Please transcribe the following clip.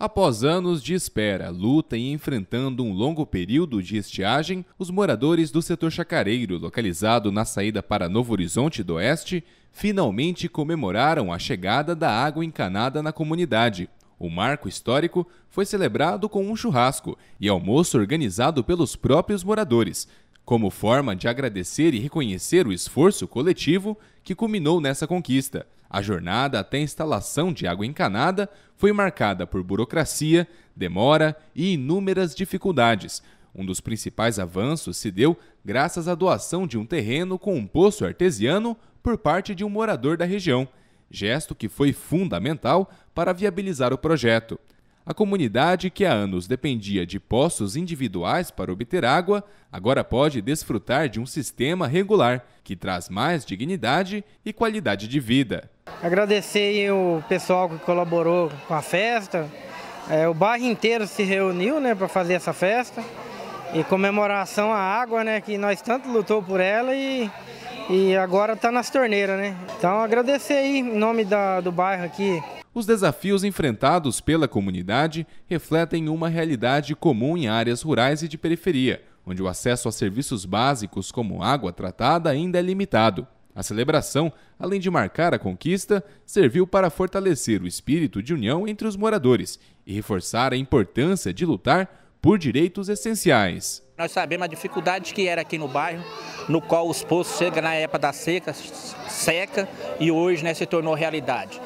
Após anos de espera, luta e enfrentando um longo período de estiagem, os moradores do setor chacareiro, localizado na saída para Novo Horizonte do Oeste, finalmente comemoraram a chegada da água encanada na comunidade. O marco histórico foi celebrado com um churrasco e almoço organizado pelos próprios moradores, como forma de agradecer e reconhecer o esforço coletivo que culminou nessa conquista. A jornada até a instalação de água encanada foi marcada por burocracia, demora e inúmeras dificuldades. Um dos principais avanços se deu graças à doação de um terreno com um poço artesiano por parte de um morador da região, gesto que foi fundamental para viabilizar o projeto. A comunidade, que há anos dependia de poços individuais para obter água, agora pode desfrutar de um sistema regular que traz mais dignidade e qualidade de vida. Agradecer o pessoal que colaborou com a festa. É, o bairro inteiro se reuniu né, para fazer essa festa em comemoração à água, né? Que nós tanto lutou por ela e, e agora está nas torneiras, né? Então agradecer aí em nome da, do bairro aqui. Os desafios enfrentados pela comunidade refletem uma realidade comum em áreas rurais e de periferia, onde o acesso a serviços básicos como água tratada ainda é limitado. A celebração, além de marcar a conquista, serviu para fortalecer o espírito de união entre os moradores e reforçar a importância de lutar por direitos essenciais. Nós sabemos a dificuldade que era aqui no bairro, no qual os poços chegam na época da seca, seca e hoje né, se tornou realidade.